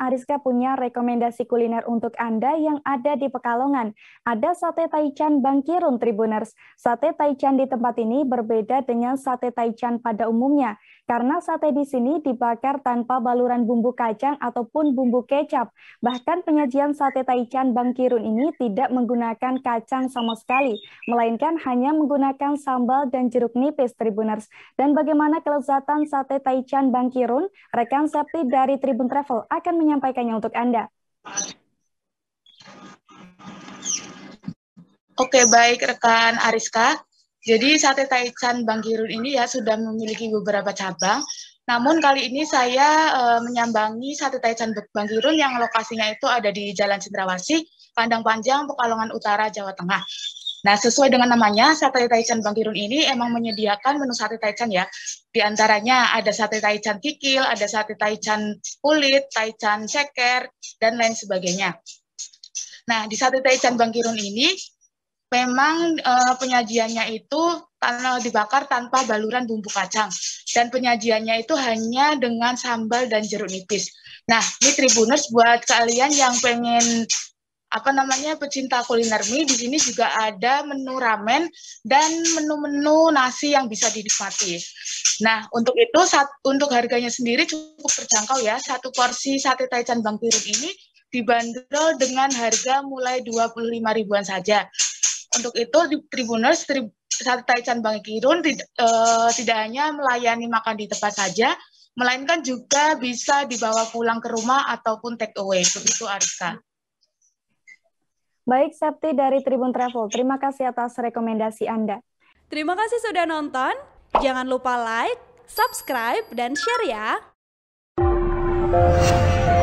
Ariska punya rekomendasi kuliner untuk Anda yang ada di Pekalongan. Ada sate taichan Bangkirun Tribuners. Sate taichan di tempat ini berbeda dengan sate taichan pada umumnya. Karena sate di sini dibakar tanpa baluran bumbu kacang ataupun bumbu kecap. Bahkan penyajian sate taichan Bang Kirun ini tidak menggunakan kacang sama sekali, melainkan hanya menggunakan sambal dan jeruk nipis Tribuners. Dan bagaimana kelezatan sate taichan Bang Kirun? Rekan Septi dari Tribun Travel akan menyampaikannya untuk Anda. Oke, baik rekan Ariska. Jadi Sate Taichan Bang Kirun ini ya sudah memiliki beberapa cabang. Namun kali ini saya e, menyambangi Sate Taichan Bang Kirun yang lokasinya itu ada di Jalan Cendrawasih, Pandang Panjang, Pekalongan Utara, Jawa Tengah. Nah, sesuai dengan namanya, sate taichan Bang Kirun ini emang menyediakan menu sate taichan ya. Di antaranya ada sate taichan kikil, ada sate taichan kulit, taichan ceker, dan lain sebagainya. Nah, di sate taichan Bangkirun ini memang uh, penyajiannya itu tanah dibakar tanpa baluran bumbu kacang dan penyajiannya itu hanya dengan sambal dan jeruk nipis. Nah, ini Tribuners buat kalian yang pengen apa namanya pecinta kuliner mie di sini juga ada menu ramen dan menu-menu nasi yang bisa dinikmati. Nah, untuk itu saat, untuk harganya sendiri cukup terjangkau ya. Satu porsi sate taichan Bang ini dibanderol dengan harga mulai 25 ribuan saja. Untuk itu, Tribuners tri, saat Taichan Bang Kirun tid, e, tidak hanya melayani makan di tempat saja, melainkan juga bisa dibawa pulang ke rumah ataupun take away. Begitu Arisa. Baik, Septi dari Tribun Travel. Terima kasih atas rekomendasi Anda. Terima kasih sudah nonton. Jangan lupa like, subscribe, dan share ya.